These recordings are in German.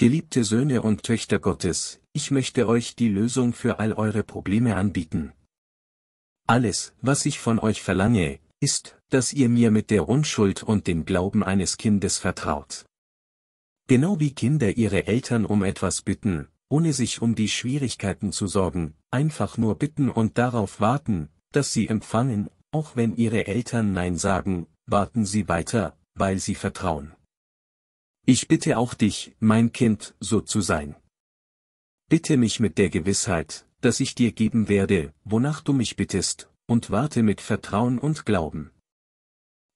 Geliebte Söhne und Töchter Gottes, ich möchte euch die Lösung für all eure Probleme anbieten. Alles, was ich von euch verlange, ist, dass ihr mir mit der Unschuld und dem Glauben eines Kindes vertraut. Genau wie Kinder ihre Eltern um etwas bitten, ohne sich um die Schwierigkeiten zu sorgen, einfach nur bitten und darauf warten, dass sie empfangen, auch wenn ihre Eltern Nein sagen, warten sie weiter, weil sie vertrauen. Ich bitte auch dich, mein Kind, so zu sein. Bitte mich mit der Gewissheit, dass ich dir geben werde, wonach du mich bittest, und warte mit Vertrauen und Glauben.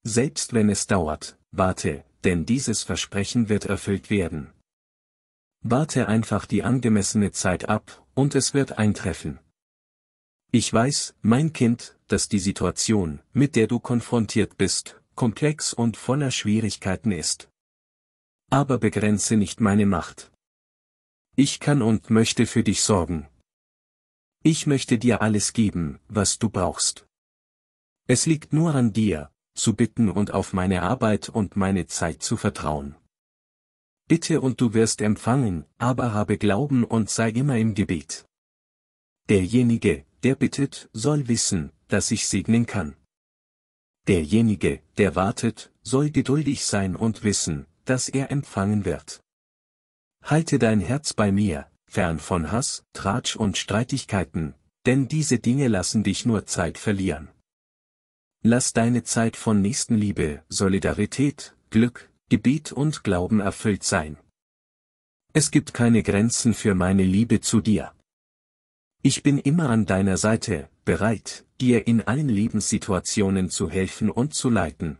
Selbst wenn es dauert, warte, denn dieses Versprechen wird erfüllt werden. Warte einfach die angemessene Zeit ab, und es wird eintreffen. Ich weiß, mein Kind, dass die Situation, mit der du konfrontiert bist, komplex und voller Schwierigkeiten ist aber begrenze nicht meine Macht. Ich kann und möchte für dich sorgen. Ich möchte dir alles geben, was du brauchst. Es liegt nur an dir, zu bitten und auf meine Arbeit und meine Zeit zu vertrauen. Bitte und du wirst empfangen, aber habe Glauben und sei immer im Gebet. Derjenige, der bittet, soll wissen, dass ich segnen kann. Derjenige, der wartet, soll geduldig sein und wissen, das er empfangen wird. Halte dein Herz bei mir, fern von Hass, Tratsch und Streitigkeiten, denn diese Dinge lassen dich nur Zeit verlieren. Lass deine Zeit von Nächstenliebe, Solidarität, Glück, Gebet und Glauben erfüllt sein. Es gibt keine Grenzen für meine Liebe zu dir. Ich bin immer an deiner Seite, bereit, dir in allen Lebenssituationen zu helfen und zu leiten,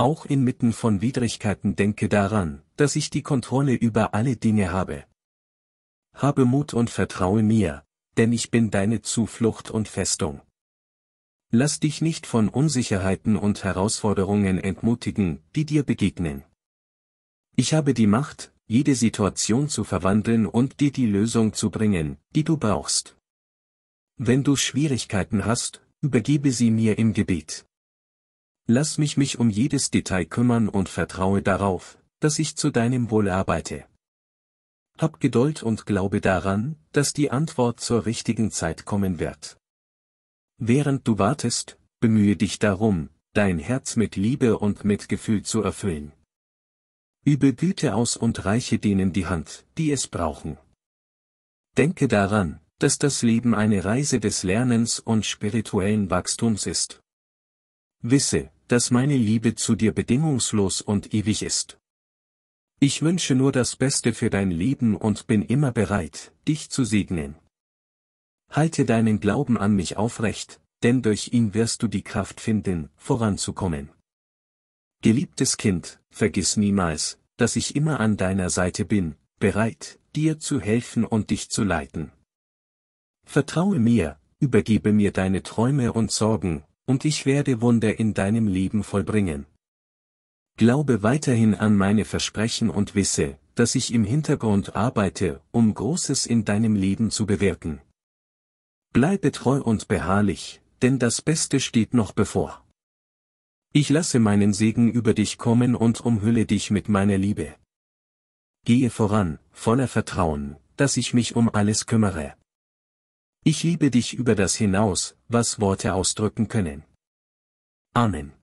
auch inmitten von Widrigkeiten denke daran, dass ich die Kontrolle über alle Dinge habe. Habe Mut und vertraue mir, denn ich bin deine Zuflucht und Festung. Lass dich nicht von Unsicherheiten und Herausforderungen entmutigen, die dir begegnen. Ich habe die Macht, jede Situation zu verwandeln und dir die Lösung zu bringen, die du brauchst. Wenn du Schwierigkeiten hast, übergebe sie mir im Gebet. Lass mich mich um jedes Detail kümmern und vertraue darauf, dass ich zu deinem Wohl arbeite. Hab Geduld und glaube daran, dass die Antwort zur richtigen Zeit kommen wird. Während du wartest, bemühe dich darum, dein Herz mit Liebe und Mitgefühl zu erfüllen. Übe Güte aus und reiche denen die Hand, die es brauchen. Denke daran, dass das Leben eine Reise des Lernens und spirituellen Wachstums ist. Wisse, dass meine Liebe zu dir bedingungslos und ewig ist. Ich wünsche nur das Beste für dein Leben und bin immer bereit, dich zu segnen. Halte deinen Glauben an mich aufrecht, denn durch ihn wirst du die Kraft finden, voranzukommen. Geliebtes Kind, vergiss niemals, dass ich immer an deiner Seite bin, bereit, dir zu helfen und dich zu leiten. Vertraue mir, übergebe mir deine Träume und Sorgen, und ich werde Wunder in deinem Leben vollbringen. Glaube weiterhin an meine Versprechen und wisse, dass ich im Hintergrund arbeite, um Großes in deinem Leben zu bewirken. Bleibe treu und beharrlich, denn das Beste steht noch bevor. Ich lasse meinen Segen über dich kommen und umhülle dich mit meiner Liebe. Gehe voran, voller Vertrauen, dass ich mich um alles kümmere. Ich liebe dich über das hinaus, was Worte ausdrücken können. Amen.